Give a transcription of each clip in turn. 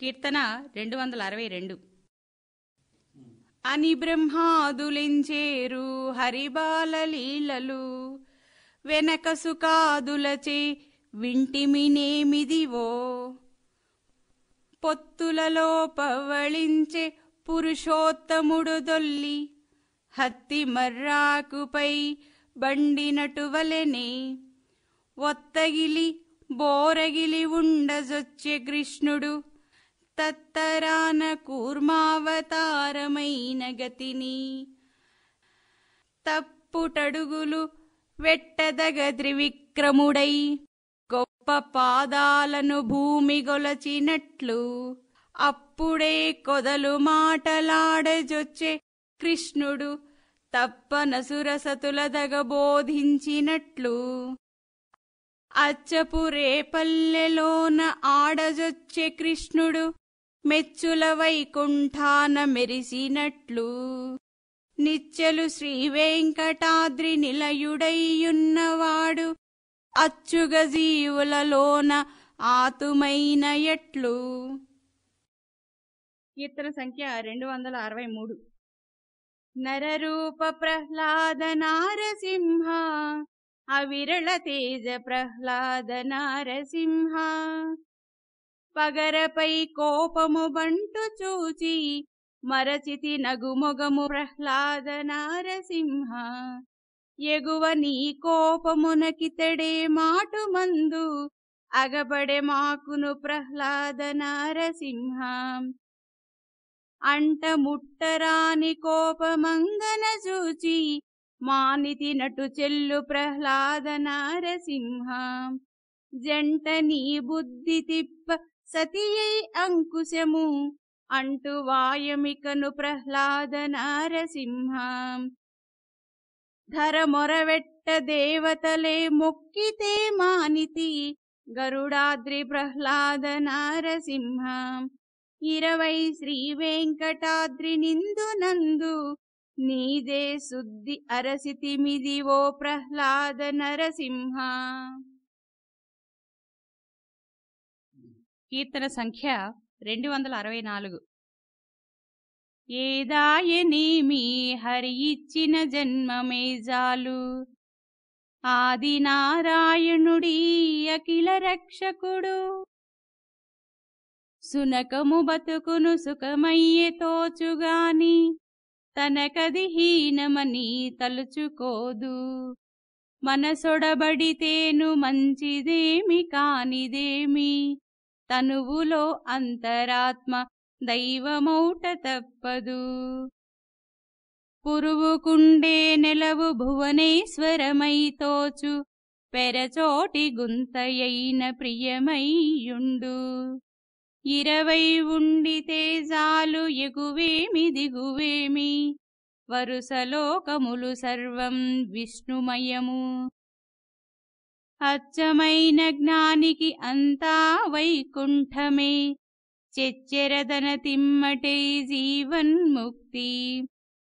కీర్తన రెండు వందల అరవై రెండు అని బ్రహ్మాదులించేరు హరిబాల లీలలు వెనక సుఖాదులచే వింటిమినేమిదివో పొత్తులలో పవళించే పురుషోత్తముడు దొల్లి హత్తి మర్రాకుపై బండినటువలెనే ఒత్తగిలి బోరగిలి ఉండజొచ్చే కృష్ణుడు తత్తరాన కూర్మావతారమైన గతిని తప్పుటడుగులు వెట్టదగ ద్రివిక్రముడై గొప్ప పాదాలను భూమి గొలచినట్లు అప్పుడే కొదలు మాటలాడజొచ్చే కృష్ణుడు బోధించినట్లు అచ్చపురే పల్లెలోన ఆడజొచ్చే కృష్ణుడు మెచ్చుల వైకుంఠాన మెరిసినట్లు నిచ్చెలు శ్రీవేంకటాద్రి నిలయుడైయున్నవాడు అచ్చుగ జీవులలోన ఆతుమైన ఎట్లు కీర్తన సంఖ్య రెండు వందల అరవై మూడు నరరూప ప్రహ్లాద నారసింహ అవిరళ తేజ ప్రహ్లాద నారసింహ పగరపై కోపము బంటు చూచి మరచితి నగుమొగము ప్రహ్లాద నారసింహ ఎగువ నీ కోపమునకితడే మాటు మందు అగబడే మాకును ప్రహ్లాద నారసింహ అంట ముట్టరాని కోపమంగన చూచి మానితి నటు చెల్లు ప్రహ్లాద నారసింహ జంట నీ బుద్ధి తిప్ప సతియై అంకుశము అంటు వాయమికను ప్రహ్లాద నారసింహ ధరమొరవెట్ట దేవతలే మొక్కితే మానితి గరుడాద్రి ప్రహ్లాద నారసింహ ఇరవై శ్రీ వెంకటాద్రి నిందు నందు నీదే సుద్ది అరసితిమిది ఓ ప్రహ్లాద నరసింహ కీర్తన సంఖ్య రెండు వందల అరవై నాలుగు ఏదాయనేమి హరి ఇచ్చిన జన్మమే జాలు ఆది నారాయణుడి అఖిల రక్షకుడు సునకము బతుకును సుఖమయ్యే తోచుగాని తనకది హీనమని తలుచుకోదు మనసొడబడితేను మంచిదేమి కానిదేమి తనువులో అంతరాత్మ దైవమౌట తప్పదు పురువుకుండే నెలవు భువనేశ్వరమైతోచు పెరచోటి గుంతయైన ప్రియమయ్యుండు ఇరవై ఉండి తేజాలు ఎగువేమి దిగువేమి వరుసలోకములు సర్వం విష్ణుమయము అచ్చమైన జ్ఞానికి అంతా వైకుంఠమే చెచ్చెరదనతిమ్మటే జీవన్ముక్తి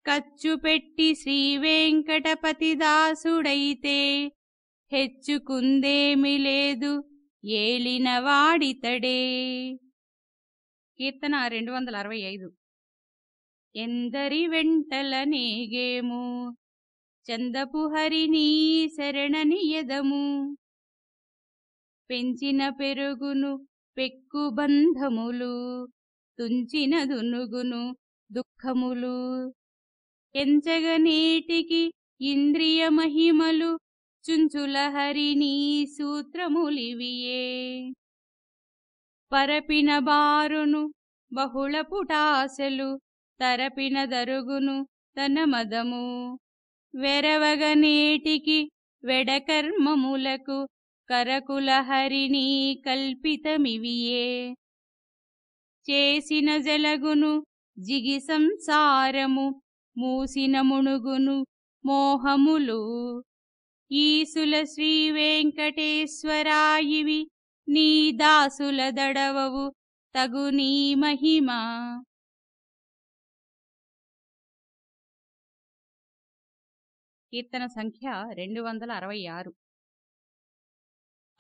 ఖర్చుపెట్టి శ్రీవేంకటపతిదాసుడైతే హెచ్చుకుందేమి లేదు ఏలినవాడితడే కీర్తన రెండు వందల అరవై ఐదు ఎందరి వెంటల నీగేమో చందపు హరిని శరణనియదము పెంచిన పెరుగును పెక్కు బంధములు తుంచిన దునుగును దుఃఖములు ఎంచగ నేటికి ఇంద్రియ మహిమలు చుంచుల హరిని సూత్రములివియే పరపిన బారును బహుళ పుటాసలు తరపిన దరుగును తన మదము వెరవగనేటికి వెడకర్మములకు కరకులహరిణీ కల్పితమివియే చేసిన జలగును జిగి సంసారము మూసిన ముణుగును మోహములు ఈసుల శ్రీవేంకటేశ్వరాయివి నీ దాసుల దడవవు తగు నీ మహిమా కీర్తన సంఖ్య రెండు వందల అరవై ఆరు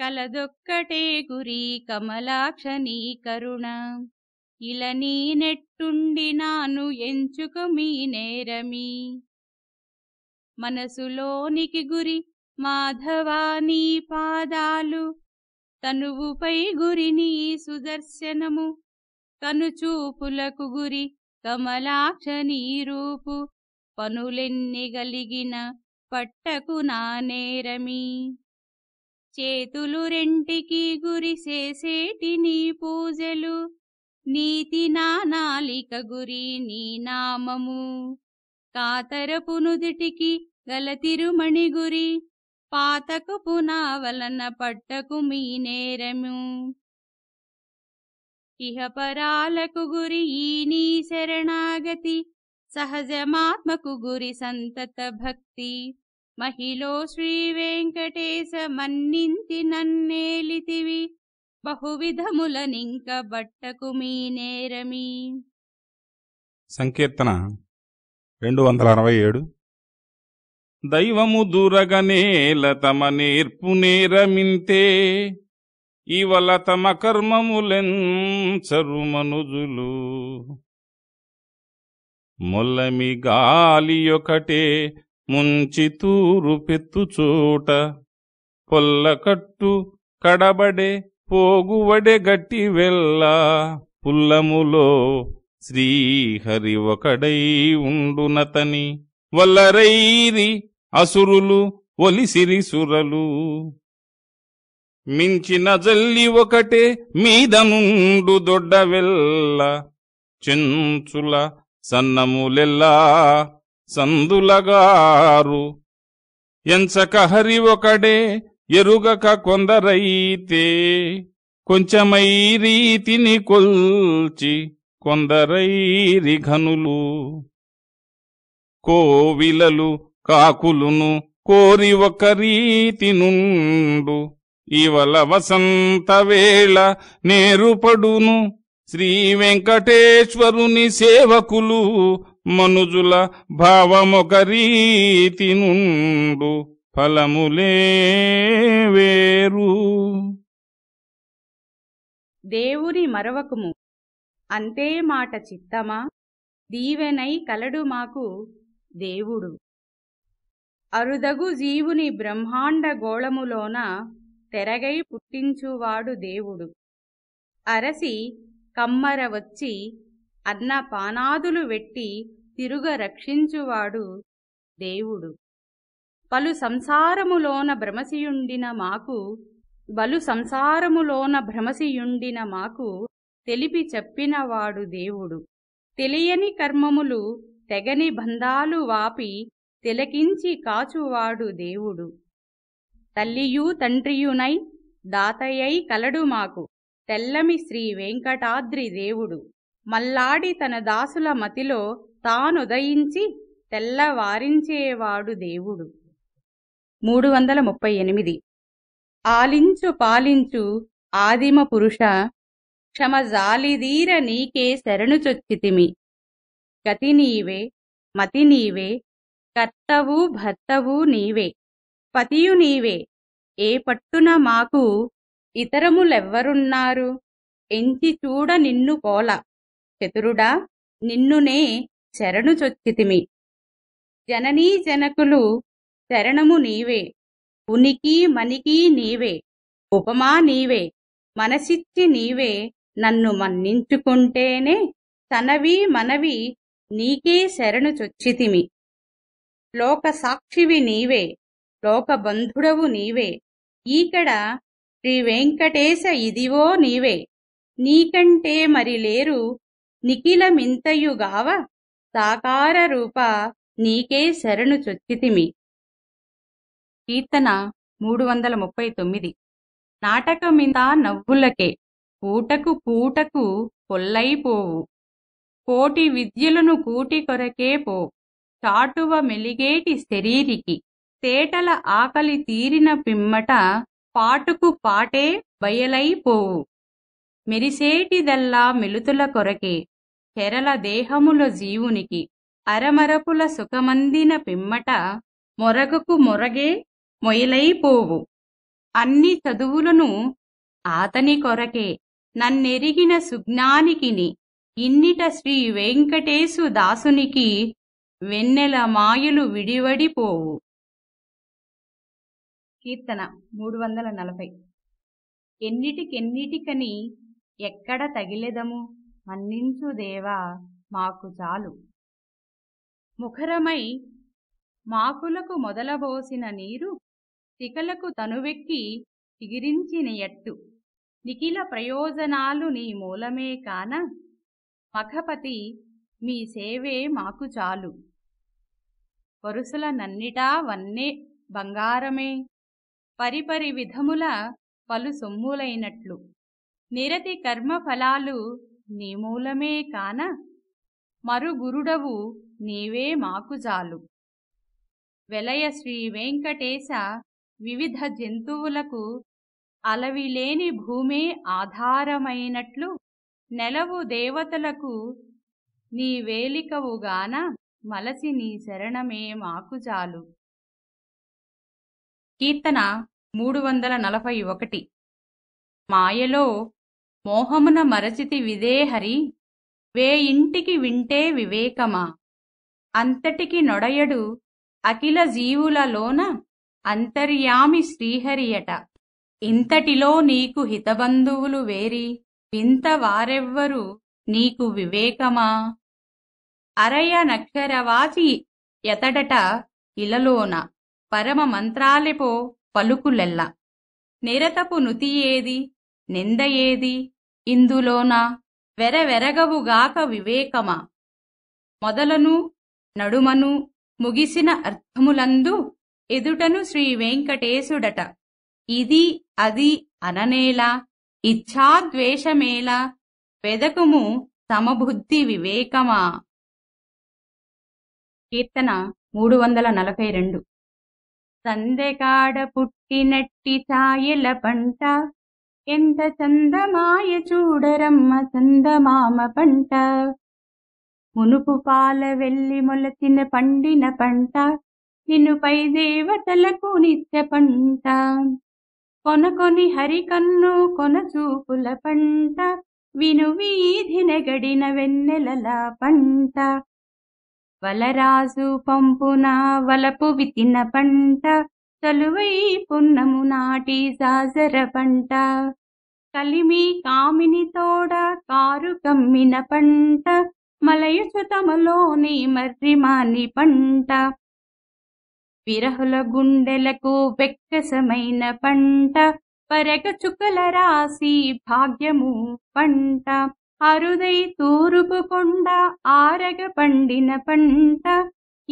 కలదొక్కటే గురి కమలాక్ష నీ కరుణ ఇల నీ నెట్టుండి నాను ఎంచుకు మీ నేరమీ మనసులోనికి గురి మాధవా నీ పాదాలు తనువుపై గురి నీ సుదర్శనము కనుచూపులకు గురి కమలాక్ష నీ రూపు పనులెన్ని గలిగిన పట్టకు నా నేరమి చేతులు రెంటికి చేసేటి నీ పూజలు నీతి నా నాలిక గురి నీ నామము కాతరపు నుదుటికి గలతిరుమణి గురి పాతకు పునావలన పట్టకు మీ నేరము ఇహపరాలకు గురి ఈ నీ శరణాగతి సహజమాత్మకు గురి సంతత భక్తి మహిళో శ్రీ వెంకటేశ మన్నింతి నన్నేలితివి నింక బట్టకు మీ నేరమీ సంకీర్తన రెండు వందల అరవై ఏడు దైవము దూరగనేల తమ నేర్పు నేరమింతే ఇవల తమ కర్మములెన్ చరుమనుజులు ముల్లమి ఒకటే ముంచి తూరు పెత్తుచూట పొల్లకట్టు కడబడే పోగువడే గట్టి వెళ్ళ పుల్లములో శ్రీహరి ఒకడై ఉండునతని వల్లరైరి అసురులు ఒలిసిరి సురలు మించిన జల్లి ఒకటే మీద నుండు దొడ్డ వెళ్ళ చెంచుల సన్నములెల్లా సందులగారు ఎంచక హరి ఒకడే ఎరుగక కొందరైతే కొంచెమై రీతిని కొల్చి కొందరైరి ఘనులు కోవిలలు కాకులును కోరి ఒక రీతి నుండు ఇవల వసంత వేళ నేరుపడును శ్రీ వెంకటేశ్వరుని సేవకులు మనుజుల భావమొక రీతి నుండు ఫలములే వేరు దేవుని మరవకుము అంతే మాట చిత్తమా దీవెనై కలడు మాకు దేవుడు అరుదగు జీవుని బ్రహ్మాండ గోళములోన తెరగై పుట్టించువాడు దేవుడు అరసి కమ్మర వచ్చి అన్న పానాదులు వెట్టి తిరుగ రక్షించువాడు దేవుడు పలు సంసారములోన భ్రమసియుండిన మాకు బలు సంసారములోన భ్రమసియుండిన మాకు తెలిపి చెప్పినవాడు దేవుడు తెలియని కర్మములు తెగని బంధాలు వాపి తిలకించి కాచువాడు దేవుడు తల్లియూ తండ్రియునై దాతయ్యై కలడు మాకు తెల్లమి శ్రీ వెంకటాద్రి దేవుడు మల్లాడి తన దాసుల మతిలో తానుదయించి తెల్లవారించేవాడు దేవుడు మూడు వందల ముప్పై ఎనిమిది ఆలించు పాలించు ఆదిమ పురుష క్షమజాలిదీర నీకే శరణుచొచ్చితిమి గతి నీవే మతి నీవే కర్తవు భర్తవు నీవే పతియు నీవే ఏ పట్టున మాకు ఇతరములెవ్వరున్నారు ఎంచి చూడ నిన్ను పోల చతురుడా నిన్నునే శరణు చొచ్చితిమి జననీ జనకులు శరణము నీవే ఉనికి మనికి నీవే ఉపమా నీవే మనసిచ్చి నీవే నన్ను మన్నించుకుంటేనే తనవి మనవి నీకే శరణు చొచ్చితిమి లోక సాక్షివి నీవే లోకబంధుడవు నీవే ఈకడ శ్రీ వెంకటేశ ఇదివో నీవే నీకంటే మరి లేరు నిఖిలమింతయుగావ సాకార రూప నీకే శరణు చొచ్చితిమి కీర్తన మూడు వందల ముప్పై తొమ్మిది నాటకమింత నవ్వులకే పూటకు పూటకు పొల్లైపోవు కోటి విద్యలను కూటి కొరకే పో చాటువ మెలిగేటి శరీరికి తేటల ఆకలి తీరిన పిమ్మట పాటుకు పాటే బయలైపోవు మెరిసేటిదల్లా మెలుతుల కొరకే కెరల దేహముల జీవునికి అరమరపుల సుఖమందిన పిమ్మట మొరగకు మొరగే మొయలైపోవు అన్ని చదువులను ఆతని కొరకే నన్నెరిగిన సుజ్ఞానికిని ఇన్నిట శ్రీ వెంకటేశు దాసునికి వెన్నెల మాయలు విడివడిపోవు కీర్తన మూడు వందల నలభై ఎన్నిటికెన్నిటికని ఎక్కడ తగిలెదము మన్నించు దేవా మాకు చాలు ముఖరమై మాకులకు మొదలబోసిన నీరు తికలకు తనువెక్కి తిగిరించిన ఎట్టు నిఖిల ప్రయోజనాలు నీ మూలమే కాన మఖపతి మీ సేవే మాకు చాలు వరుసల నన్నిటా వన్నే బంగారమే పరిపరి విధముల పలు సొమ్ములైనట్లు నిరతి కర్మఫలాలు నీ మూలమే కాన మరుగురుడవు నీవే మాకు జాలు వెలయ శ్రీ వెంకటేశ వివిధ జంతువులకు అలవిలేని భూమే ఆధారమైనట్లు నెలవు దేవతలకు నీ వేలికవుగాన మలసి నీ శరణమే మాకు జాలు కీర్తన మూడు వందల నలభై ఒకటి మాయలో మోహమున మరచితి విదేహరి వే ఇంటికి వింటే వివేకమా అంతటికి నొడయడు అఖిల జీవులలోన అంతర్యామి శ్రీహరియట ఇంతటిలో నీకు హితబంధువులు వేరి వింత వారెవ్వరు నీకు వివేకమా అరయ నక్షరవాచి ఎతడట ఇలలోన పరమ మంత్రాలిపో పలుకులెల్ల నిరతపు నుతియేది ఏది ఇందులోన వెరవెరగవుగాక వివేకమా మొదలను నడుమను ముగిసిన అర్థములందు ఎదుటను శ్రీ ఇది అది అననేలా ఇచ్ఛాద్వేషమేలా వెదకుము సమబుద్ధి వివేకమా కీర్తన మూడు వందల నలభై రెండు సందెగాడ పుట్టినట్టి ఛాయల పంట ఎంత చందమాయ చూడరమ్మ చందమామ పంట మునుపు పాల వెళ్ళి మొలచిన పండిన పంట నిన్ను పై దేవతలకు నిత్య పంట కొనకొని హరికన్ను కొనచూపుల పంట విను వీధి నెగడిన వెన్నెలల పంట వలరాజు పంపున వలపు వితిన పంట తలువై పున్నము నాటి సాజర పంట కలిమి కామిని తోడ కారు కమ్మిన పంట మలయుచుతమలోని మర్రిమాని పంట విరహుల గుండెలకు వెక్కసమైన పంట పరగ చుక్కల రాసి భాగ్యము పంట అరుదై తూరుపు కొండ ఆరగ పండిన పంట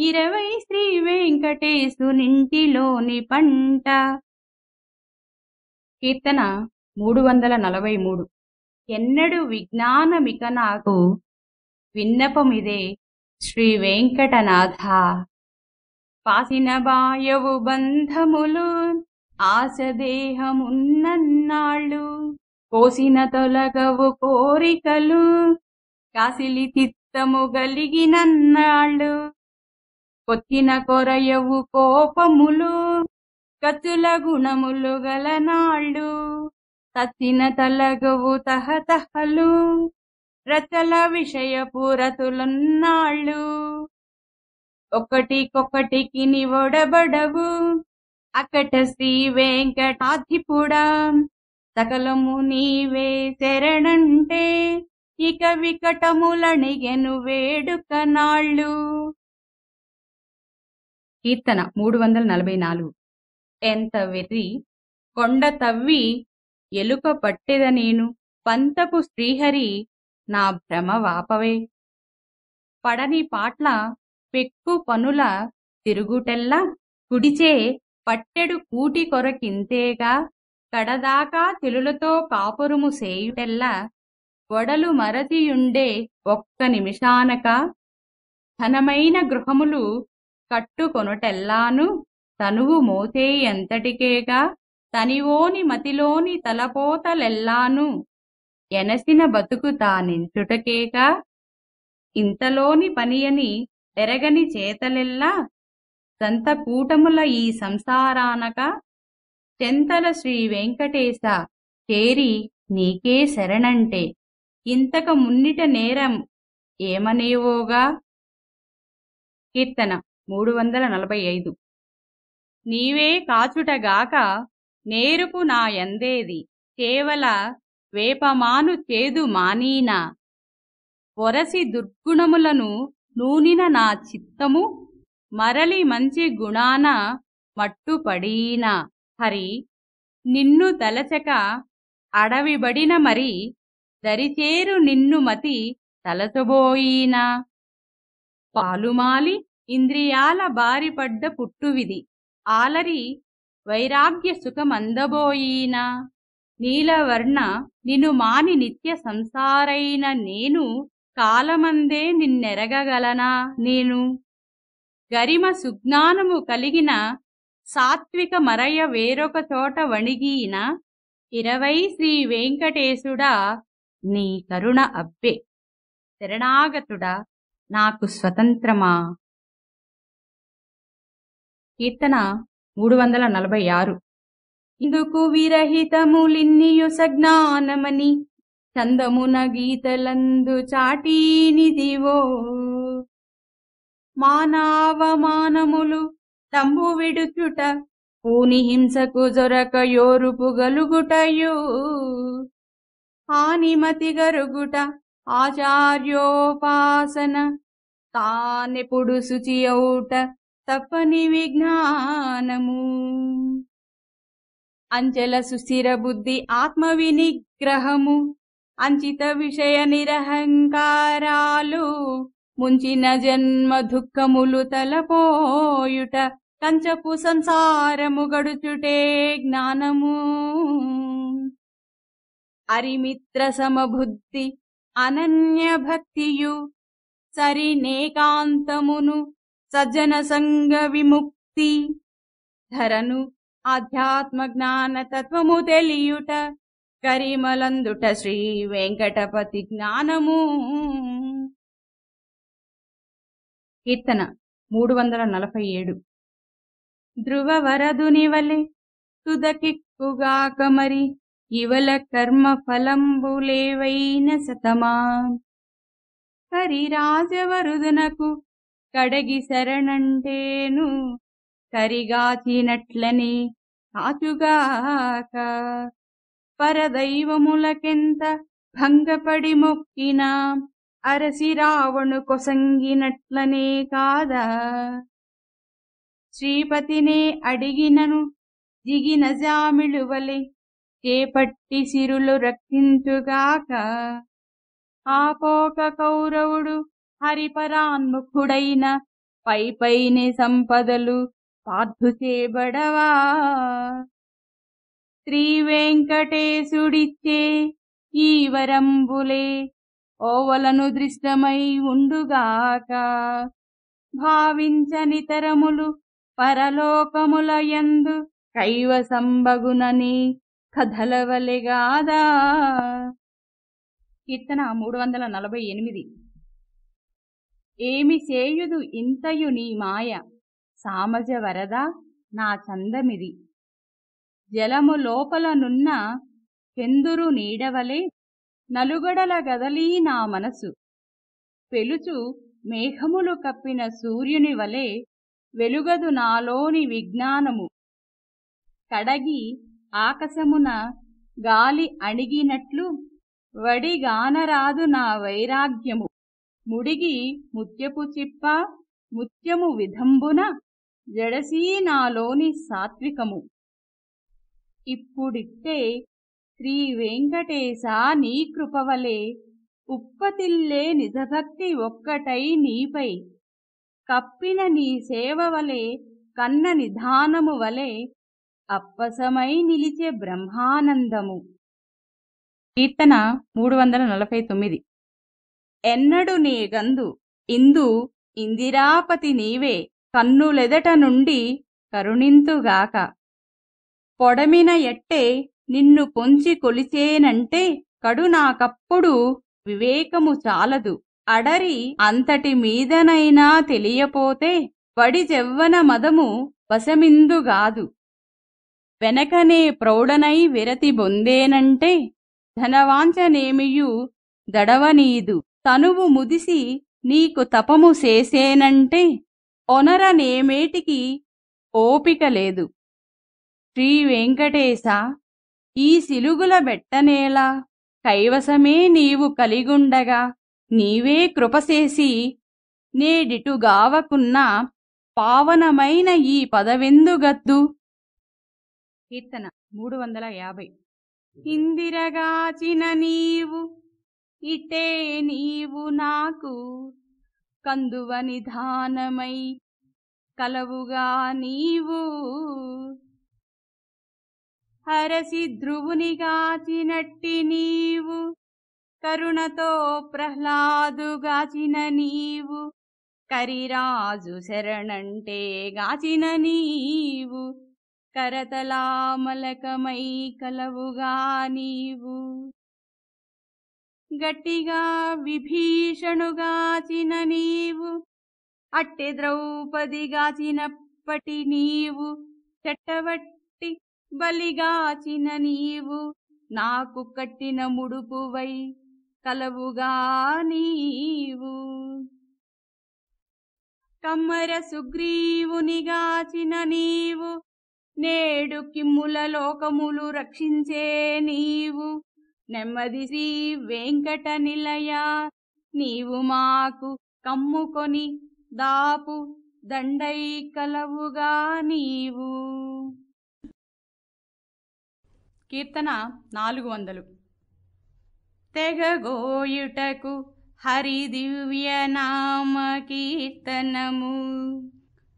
ఇరవై శ్రీ వెంకటేశునింటిలోని పంట కీర్తన మూడు వందల నలభై మూడు ఎన్నడు విజ్ఞానమిక నాకు విన్నపమిదే శ్రీ వెంకటనాథ పాసిన బాయవు బంధములు ఆశదేహమున్నన్నాళ్ళు కోసిన తొలగవు కోరికలు కాసిలి తిత్తము గలిగినన్నాళ్ళు కొత్తిన కొరయవు కోపములు కత్తుల గుణములు గలనాళ్ళు తత్తిన తలగవు తహతహలు రచల విషయపురతులున్నాళ్ళు ఒకటికొకటికి నివొడబడవు అక్కట శ్రీ వెంకటాధిపుడా సకలము నీవే శరణంటే ఇక వికటములనిగెను వేడుక నాళ్ళు కీర్తన మూడు వందల నలభై నాలుగు ఎంత వెర్రి కొండ తవ్వి ఎలుక పట్టెద నేను పంతపు శ్రీహరి నా భ్రమ వాపవే పడని పాట్ల పెక్కు పనుల తిరుగుటెల్లా కుడిచే పట్టెడు కూటి కొరకింతేగా కడదాకా తిలులతో కాపురుము సేయుటెల్లా వడలు మరతియుండే ఒక్క నిమిషానక ఘనమైన గృహములు కట్టుకొనుటెల్లాను తనువు మోతే ఎంతటికేగా తనివోని మతిలోని తలపోతలెల్లాను ఎనసిన బతుకు తానించుటకేగా ఇంతలోని పనియని ఎరగని చేతలెల్లా సంతకూటముల ఈ సంసారానక చెంతల శ్రీ వెంకటేశ చేరి నీకే శరణంటే ఇంతక మున్నిట నేరం ఏమనేవోగా కీర్తన మూడు వందల నలభై ఐదు నీవే కాచుటగాక నేరుపు నా ఎందేది కేవల వేపమాను చేదు మానీనా వరసి దుర్గుణములను నూనిన నా చిత్తము మరలి మంచి గుణాన మట్టుపడీనా హరి నిన్ను తలచక అడవిబడిన మరి దరిచేరు నిన్ను మతి తలచబోయినా పాలుమాలి ఇంద్రియాల బారిపడ్డ పుట్టువిది ఆలరి వైరాగ్య సుఖమందబోయీనా నీలవర్ణ నిను మాని నిత్య సంసారైన నేను కాలమందే నిన్నెరగగలనా నేను గరిమ సుజ్ఞానము కలిగిన సాత్విక మరయ వేరొక చోట వణిగిన ఇరవై శ్రీ వెంకటేశుడా నీ కరుణ అబ్బే శరణాగతుడా నాకు స్వతంత్రమా కీర్తన మూడు వందల నలభై ఆరు ఇందుకు విరహితములిన్నియు సజ్ఞానమని చందమున గీతలందు చాటీనిదివో మానవమానములు తంబు విడుచుట ఊని హింసకు జొరక యోరుపు గలుగుటయు హానిమతి గరుగుట ఆచార్యోపాసన తానెప్పుడు శుచియౌట తప్పని విజ్ఞానము అంచెల సుస్థిర బుద్ధి ఆత్మ వినిగ్రహము అంచిత విషయ నిరహంకారాలు ముంచిన జన్మ దుఃఖములు తలపోయుట కంచపు సంసారము గడుచుటే జ్ఞానము అరిమిత్ర సమబుద్ధి అనన్య భక్తియు సరినేకాంతమును సజ్జన సంగ విముక్తి ధరను ఆధ్యాత్మ జ్ఞాన తత్వము తెలియుట కరిమలందుట శ్రీ వెంకటపతి జ్ఞానము కీర్తన మూడు వందల నలభై ఏడు ధ్రువ వరదుని వలె మరి ఇవల కర్మ ఫలంబులేవైన సతమా రాజవరుదునకు కడగి శరణంటేను తినట్లనే కాచుగాక పరదైవములకెంత భంగపడి మొక్కినా అరసి రావణు కొసంగినట్లనే కాదా శ్రీపతినే అడిగినను దిగిన జామిళువలే చేపట్టి సిరులు రక్షించుగాక ఆపోక కౌరవుడు హరిపరాన్ముఖుడైన పై పైనే సంపదలు పార్థు చేబడవా శ్రీవెంకటేశుడిచ్చే ఈ వరంబులే ఓవలను దృష్టమై ఉండుగాక భావించనితరములు తరములు పరలోకముల యందు కైవసంబగునని కథలవలిగాదా కీర్తన మూడు వందల నలభై ఎనిమిది ఏమి చేయుదు ఇంతయు నీ మాయ సామజ వరద నా చందమిది జలము లోపలనున్న కెందురు నీడవలే నలుగడల గదలీ నా మనసు పెలుచు మేఘములు కప్పిన సూర్యుని వలె వెలుగదు నాలోని విజ్ఞానము కడగి ఆకాశమున గాలి అణిగినట్లు వడిగానరాదు నా వైరాగ్యము ముడిగి ముత్యపు చిప్ప ముత్యము విధంబున జడసీ నాలోని సాత్వికము ఇప్పుడిట్టే శ్రీ వెంకటేశ నీ కృపవలే ఉప్పతిల్లే నిజభక్తి ఒక్కటై నీపై కప్పిన నీ సేవవలే కన్న నిధానము వలె అప్పసమై నిలిచే బ్రహ్మానందము కీర్తన మూడు వందల నలభై తొమ్మిది ఎన్నడు నీ గందు ఇందు ఇందిరాపతి నీవే కన్నులెదట నుండి కరుణింతుగాక పొడమిన ఎట్టే నిన్ను పొంచి కొలిచేనంటే నాకప్పుడు వివేకము చాలదు అడరి అంతటి మీదనైనా తెలియపోతే వడి జవ్వన మదము వశమిందుగాదు వెనకనే ప్రౌఢనై విరతి బొందేనంటే ధనవాంఛనేమియు దడవనీదు తనువు ముదిసి నీకు తపము చేసేనంటే ఒనరనేమేటికి ఓపిక లేదు శ్రీవెంకటేశ ఈ సిలుగుల బెట్టనేలా కైవసమే నీవు కలిగుండగా నీవే కృపసేసి నేడిటుగావకున్న పావనమైన ఈ పదవెందుగద్దు కీర్తన మూడు వందల యాభై ఇందిరగాచిన నీవు ఇటే నీవు నాకు కందువ నిధానమై కలవుగా నీవు హరసి ధ్రువునిగాచినట్టి నీవు కరుణతో ప్రహ్లాదుగాచిన నీవు కరిరాజు శరణంటే గాచిన నీవు కరతలామలకమై కలవుగా నీవు గట్టిగా విభీషణుగాచిన నీవు అట్టె గాచినప్పటి నీవు చట్టవట్టి బలిగాచిన నీవు నాకు కట్టిన ముడుపువై కలవుగా నీవు కమ్మర సుగ్రీవునిగాచిన నీవు నేడు కిమ్ముల లోకములు రక్షించే నీవు నెమ్మది శ్రీ వెంకట నిలయ నీవు మాకు కమ్ముకొని దాపు దండై కలవుగా నీవు కీర్తన నాలుగు వందలు తెగగోయుటకు హరి దివ్య నామ కీర్తనము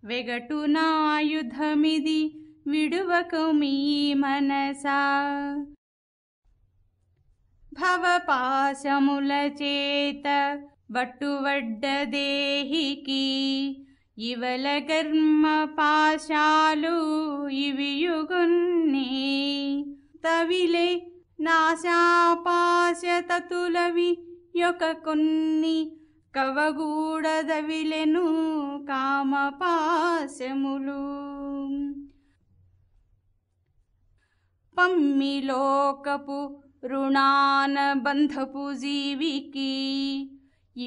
వెగటు నాయుధమిది విడువకు మీ మనసా భవపాశముల చేత బట్టువడ్డ దేహికి ఇవల కర్మ పాశాలు ఇవియుగున్నీ विले नाशापाशतूडिलु कामपाशमुलू पम्मिलोकपु रुणानबन्धपु जीविकी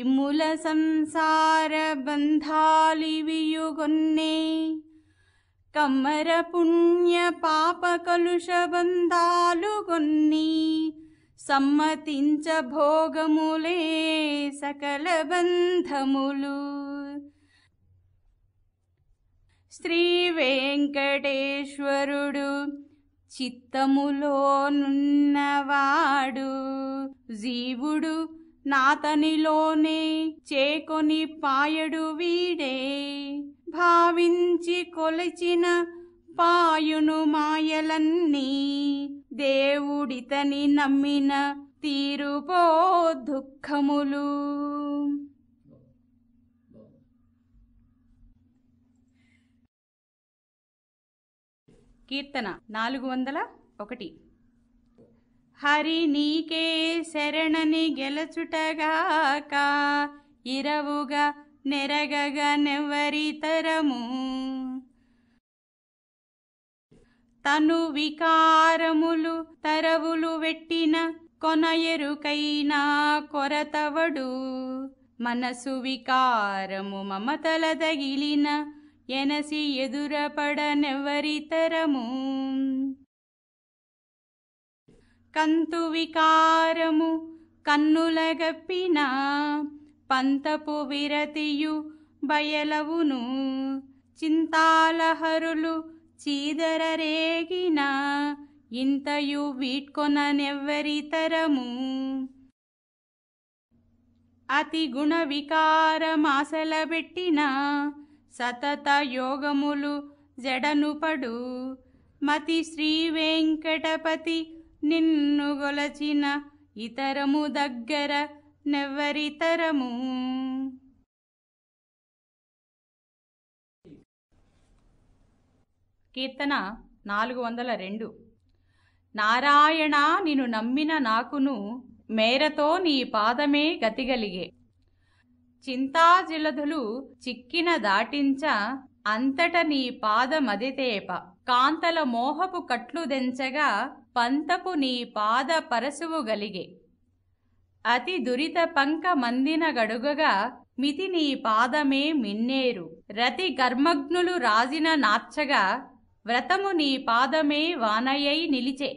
इमुलसंसारबन्धलिवि युगे కమ్మర పుణ్య పాప కలుష బంధాలు కొన్ని సమ్మతించ భోగములే సకల బంధములు శ్రీ వెంకటేశ్వరుడు చిత్తములో నున్నవాడు జీవుడు నాతనిలోనే చేకొని పాయడు వీడే భావించి కొలిచిన పాయును మాయలన్నీ దేవుడితని నమ్మిన తీరుపో దుఃఖములు కీర్తన నాలుగు వందల ఒకటి హరి నీకే శరణని గెలచుటగాక ఇరవుగా తరము తను వికారములు తరవులు వెట్టిన కొన ఎరుకైనా కొరతవడు మనసు వికారము మమతల తగిలిన ఎనసి ఎదురపడనెవరితరము కంతు వికారము కన్నులగప్పిన పంతపు విరతియు బయలవును చింతాలహరులు రేగిన ఇంతయు వీట్కొననెవ్వరితరము అతి గుణ వికారమాసలబెట్టిన సతత యోగములు జడనుపడు మతి శ్రీ వెంకటపతి నిన్ను గొలచిన ఇతరము దగ్గర నెవ్వరితరము కీర్తన నాలుగు వందల రెండు నారాయణ నిన్ను నమ్మిన నాకును మేరతో నీ పాదమే గతిగలిగే చింతాజిలధులు చిక్కిన దాటించ అంతట నీ పాదమదితేప కాంతల మోహపు కట్లు దెంచగా పంతపు నీ పాద పరసువు గలిగే అతి దురిత పంక మందిన గడుగగా మితి నీ పాదమే మిన్నేరు రతి కర్మగ్నులు రాజిన నార్చగా వ్రతము నీ పాదమే వానయై నిలిచే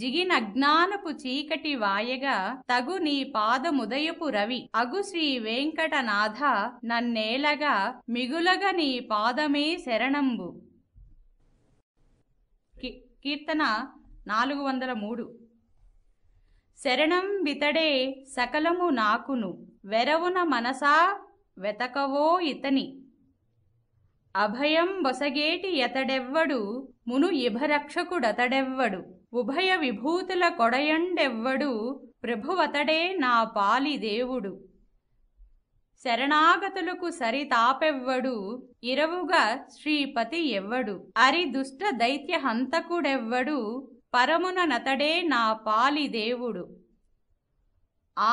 జిగిన చీకటి వాయగా తగు నీ పాదముదయపు రవి అగు శ్రీ వెంకటనాథ నన్నేలగా మిగులగ నీ పాదమే శరణంబు కీర్తన నాలుగు వందల మూడు శరణం వితడే సకలము నాకును వెరవున మనసా వెతకవో ఇతని అభయం బొసగేటి ఎతడెవ్వడు మును ఇభరక్షకుడతడెవ్వడు ఉభయ విభూతుల కొడయండెవ్వడు ప్రభువతడే నా పాలి దేవుడు శరణాగతులకు సరితాపెవ్వడు ఇరవుగా శ్రీపతి ఎవ్వడు అరి దుష్ట దైత్య హంతకుడెవ్వడు పరమున నతడే నా పాలి దేవుడు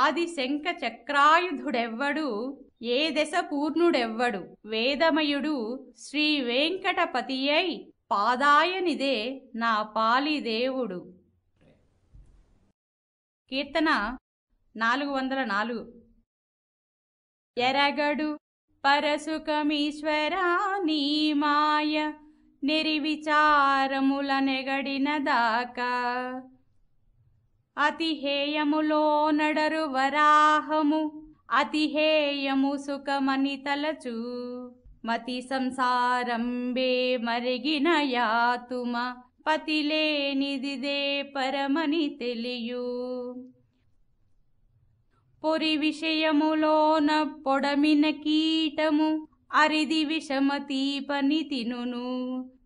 ఆది శంక చక్రాయుధుడెవ్వడు ఏ దశ పూర్ణుడెవ్వడు వేదమయుడు శ్రీ వెంకటపతియై పాదాయనిదే నా పాలి దేవుడు కీర్తన నాలుగు వందల నాలుగు ఎరగడు పరసుకమీశ్వరా నీ మాయ నిరివిచారముల నెగడిన దాకా అతిహేయములో నడరు వరాహము అతిహేయము సుఖమని తలచూ మతి సంసారంబే మరిగిన యాతుమ పతిలేనిదిదే పరమని తెలియు పొరి విషయములోన పొడమిన కీటము అరిది విషమతీపని తినును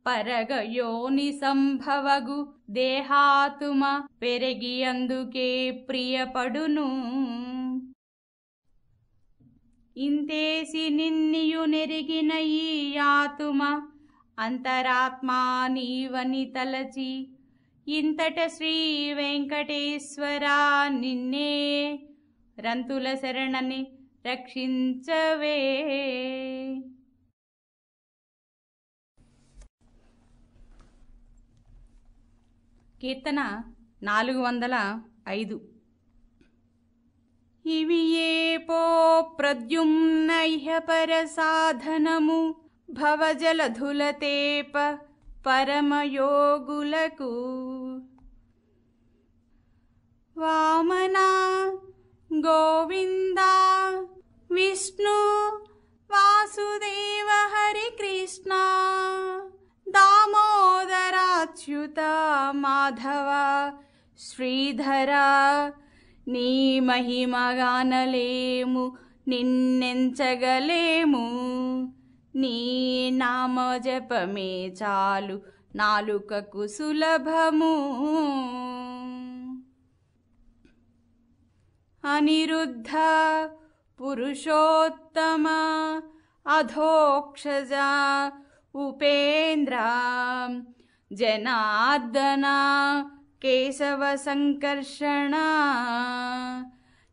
పరగయోని సంభవగు దేహాతుమ పెరిగి అందుకే ప్రియపడును ఇంతేసి నిన్నియు నెరిగిన ఈ యాతుమ అంతరాత్మా నీవని తలచి ఇంతట శ్రీ వెంకటేశ్వరా నిన్నే రంతుల శరణని రక్షించవే కీర్తన నాలుగు వందల ఐదు ఇవి ఏ పో సాధనము భవజలధులతేప పరమయోగులకు వామనా గోవింద విష్ణు వాసుదేవ హరి కృష్ణ దామోదరాచ్యుత మాధవ శ్రీధర నీ మహిమగానలేము నిన్నెంచగలేము నీ నామ జపమే చాలు నాలుకకు సులభము అనిరుద్ధ పురుషోత్తమ అధోక్షజ ఉపేంద్ర జనార్దన కేశవ సంకర్షణ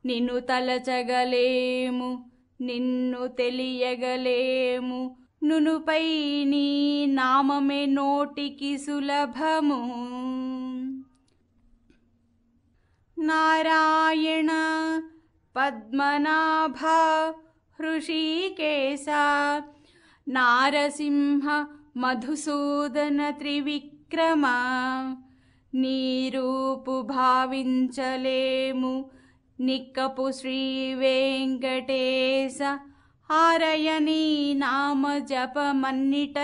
నిన్ను తలచగలేము నిన్ను తెలియగలేము నునుపై నీ నామమే నోటికి సులభము नारायण पद्मनाभा नारसिंह मधुसूदन त्रिविक्रम निकपु श्रीवेङ्कटेश हारयणी नाम जपमन्निट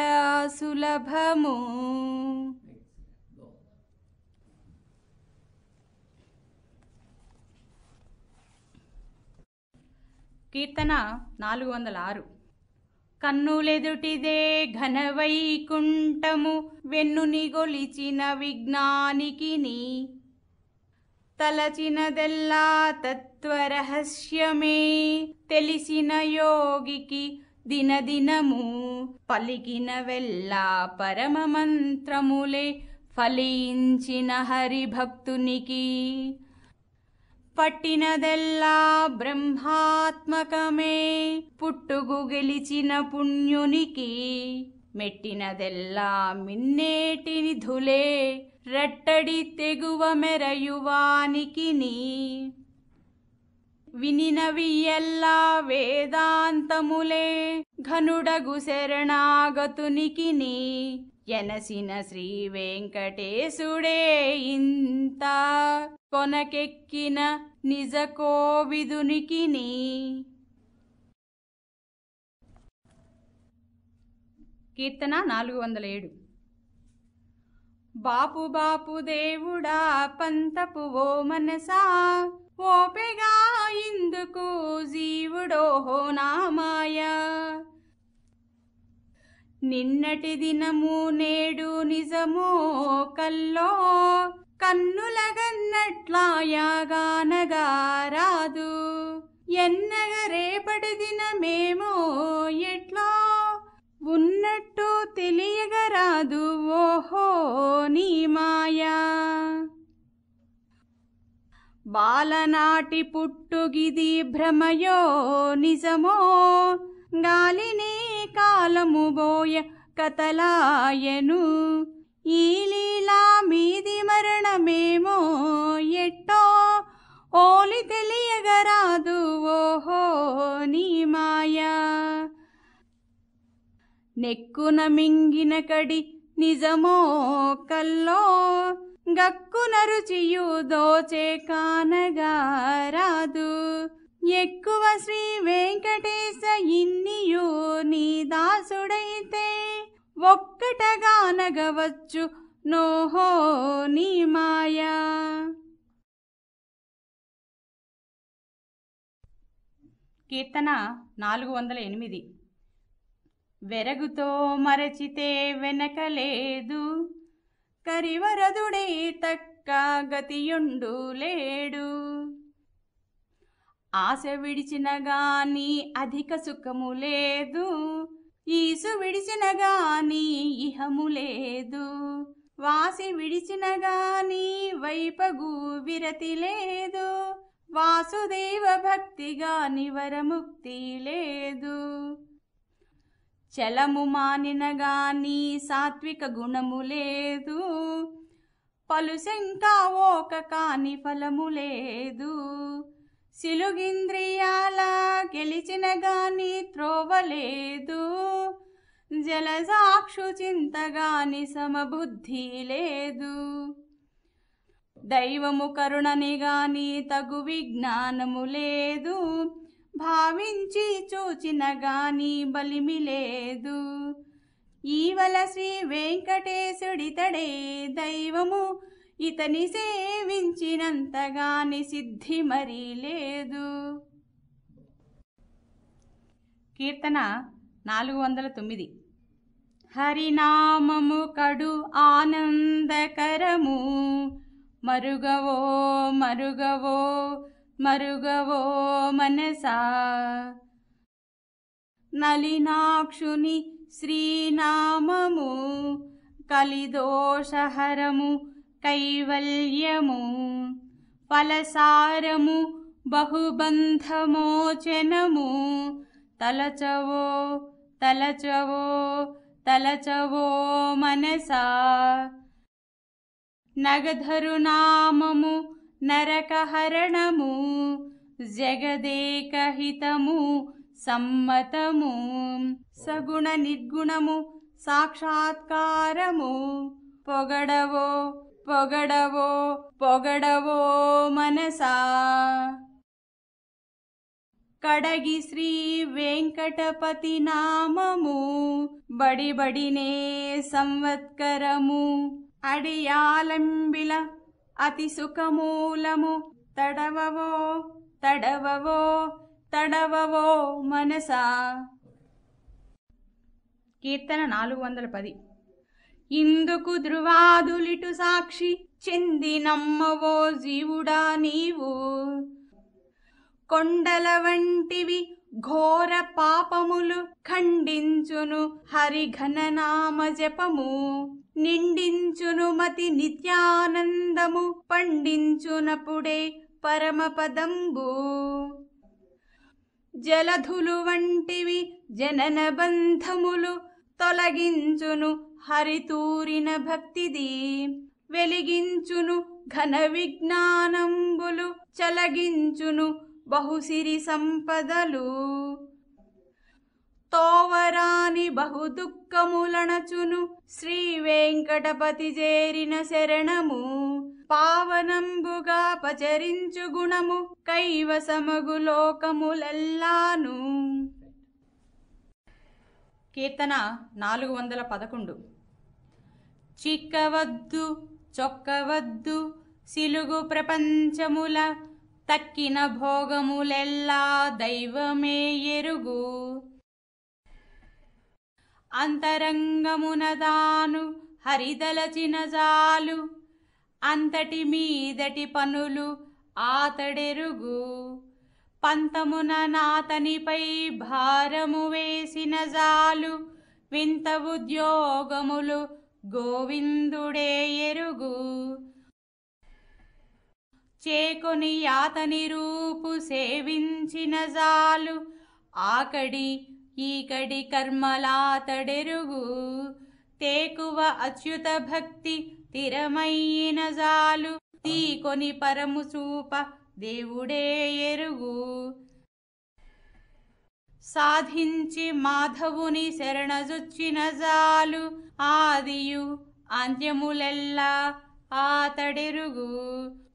सुलभमू కీర్తన నాలుగు వందల ఆరు కన్నులెదుటిదే ఘనవైకుంఠము వెన్నుని గొలిచిన విజ్ఞానికి తలచినదెల్లా తత్వరహస్యమే తెలిసిన యోగికి దినదినము పలికినవెల్లా పరమ మంత్రములే ఫలించిన హరిభక్తునికి పట్టినదెల్లా బ్రహ్మాత్మకమే పుట్టుగు గెలిచిన పుణ్యునికి మెట్టినదెల్లా మిన్నేటి నిధులే రెట్టడి తెగువ మెరయువానికి వినినవి ఎల్లా వేదాంతములే ఘనుడగు శరణాగతునికి ఎనసిన శ్రీ ఇంత కొనకెక్కిన నిజ కోవిదునికి కీర్తన నాలుగు వందల ఏడు బాపు బాపు దేవుడా పంతపు ఓ మనసా ఓపెగా ఇందుకు జీవుడోహో నామాయ నిన్నటి దినము నేడు నిజమో కల్లో కన్నులగన్నట్లాయాగానగారాదు ఎన్నగ రేపటి మేమో ఎట్లా ఉన్నట్టు తెలియగరాదు ఓహో నీ మాయా బాలనాటి పుట్టుగిది భ్రమయో నిజమో గాలిని కాలము బోయ కతలాయను ఈ లీలా మీది మరణమేమో ఎట్టో ఓలి తెలియగరాదు ఓహో నీ మాయా నెక్కున మింగిన కడి నిజమో కల్లో గక్కున రుచియు దోచే కానగా రాదు ఎక్కువ శ్రీ వెంకటేశ ఇన్నియు నీ దాసుడైతే ఒక్కటగానగవచ్చు నోహో నీ మాయా కీర్తన నాలుగు వందల ఎనిమిది వెరగుతో మరచితే వెనకలేదు కరివరదుడే తక్క గతియుండు లేడు ఆశ విడిచిన అధిక సుఖము లేదు ఈసు విడిచిన గాని ఇహము లేదు వాసి విడిచిన గాని వైపగు విరతి లేదు వాసుదేవ భక్తిగా నివరముక్తి లేదు చలము మానిన గాని సాత్విక గుణము లేదు పలుశంకా ఓక కాని ఫలము లేదు శిలుగింద్రియాల గెలిచిన గాని త్రోవలేదు జలసాక్షు చింతగాని సమబుద్ధి లేదు దైవము కరుణని గాని తగు విజ్ఞానము లేదు భావించి చూచిన గాని బలిమి లేదు ఈవల శ్రీ వెంకటేశుడితడే దైవము ఇతని సేవించినంతగాని సిద్ధి మరీ లేదు కీర్తన నాలుగు వందల తొమ్మిది హరినామము కడు ఆనందకరము మరుగవో మరుగవో మరుగవో మనసా నలినాక్షుని శ్రీనామము కలిదోషహరము కైవల్యము ఫలసారము బహుబంధమోచనము తలచవో తలచవో తలచవో మనసా నగధరునామము నరకహరణము జగదేకహితము సమ్మతము సగుణ నిర్గుణము సాక్షాత్కారము పొగడవో పొగడవో పొగడవో మనసా కడగి శ్రీ వెంకటపతి నామము బడిబడినే సంవత్కరము అడియాలంబిల అతి సుఖమూలము తడవవో తడవవో తడవవో మనసా కీర్తన నాలుగు వందల పది ఇందుకు ధృవాదులిటు సాక్షి చెంది నమ్మవో జీవుడా నీవు కొండల వంటివి ఘోర పాపములు ఖండించును హరిఘననామ జపము నిండించును మతి నిత్యానందము పండించునప్పుడే పరమపదంబు జలధులు వంటివి జనన బంధములు తొలగించును హరితూరిన భక్తిది వెలిగించును ఘన విజ్ఞానంబులు చలగించును బహుసిరి సంపదలు తోవరాని బహుదుఃఖములనచును శ్రీ వెంకటపతి చేరిన శరణము పావనంబుగా పచరించు గుణము కైవసమగు లోకములెల్లాను కీర్తన నాలుగు వందల పదకొండు చిక్కవద్దు చొక్కవద్దు సిలుగు ప్రపంచముల తక్కిన భోగములెల్లా దైవమే ఎరుగు అంతరంగమున దాను హరిదలచిన జాలు అంతటి మీదటి పనులు ఆతడెరుగు పంతమున నాతనిపై భారము వేసిన జాలు వింత ఉద్యోగములు గోవిందుడే ఎరుగు చేకొని యాతని రూపు సేవించిన జాలు ఆకడి ఈకడి కర్మలాతడెరుగు తేకువ అచ్యుత భక్తి తిరమయ్యిన జాలు తీకొని పరము చూప దేవుడే ఎరుగు సాధించి మాధవుని శరణజొచ్చిన జాలు ఆదియు అంత్యములెల్లా ఆతడెరుగు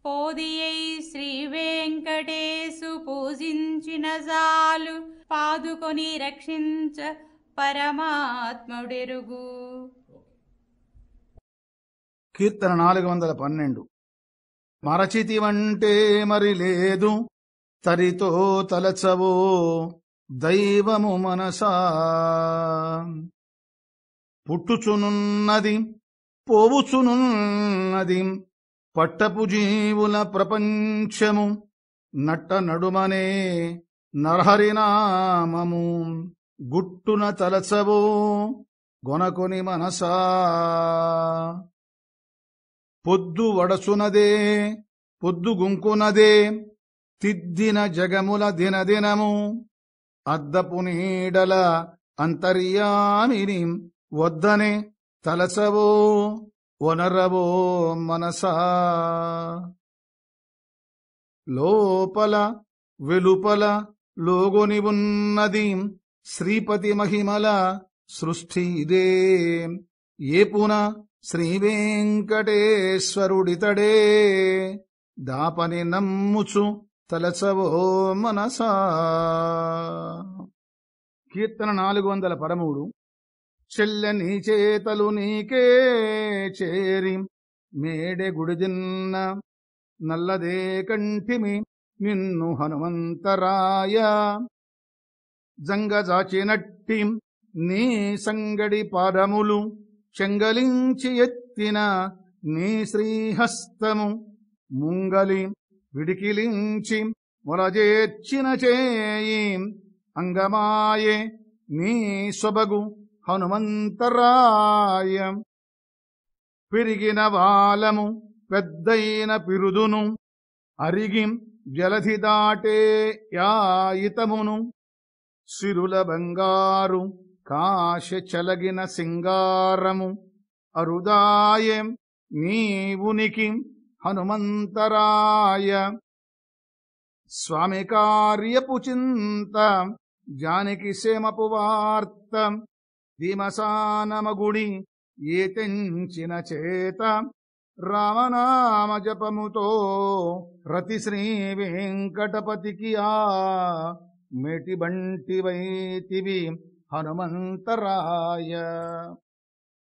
పోదియై శ్రీ వెంకటేశు పూజించిన జాలు పాదుకొని రక్షించ పరమాత్ముడెరుగు కీర్తన నాలుగు వందల పన్నెండు మరచితివంటే మరి లేదు తరితో తలచవో దైవము మనసా పుట్టుచునున్నది పోవుచునున్నది పట్టపు జీవుల ప్రపంచము నట్ట నడుమనే నరహరినామము గుట్టున తలచవో గొనకొని మనసా పొద్దు వడసునదే పొద్దు గుంకునదే తిద్దిన జగముల దినదినము అద్దపు నీడల అంతర్యామిని వద్దనే తలసవో వనరవో మనసా లోపల వెలుపల లోగొని ఉన్నది శ్రీపతి మహిమల సృష్టి ఇదే ఏపున శ్రీవేంకటేశ్వరుడితడే దాపని నమ్ముచు తలసవో మనసా కీర్తన నాలుగు వందల పదమూడు చెల్లని చేతలు నీకే చేరి మేడె గుడిదిన్న నల్లదే కంటిమి నిన్ను హనుమంతరాయ జంగజాచినట్టి నీ సంగడి పాదములు చెంగలించి ఎత్తిన నీ శ్రీహస్తము ముంగలి విడికిలించి మొలజేర్చిన చేయి అంగమాయే నీ సొబగు హనుమంతరాయ పెరిగిన వాలము పెద్దయిన పిరుదును అరిగి జలధి దాటే యాయితమును సిరుల బంగారు కాశ చలగిన సింగారము అరుదాయే నీవునికి హనుమంతరాయ స్వామి కార్యపు చింత జానికి సేమపు వార్త భీమసానమగుడి ఏతించిన చేత రామనామ జపముతో రతి శ్రీ వెంకటపతికి ఆ మెటిబంటివైతివి హనుమంతరాయ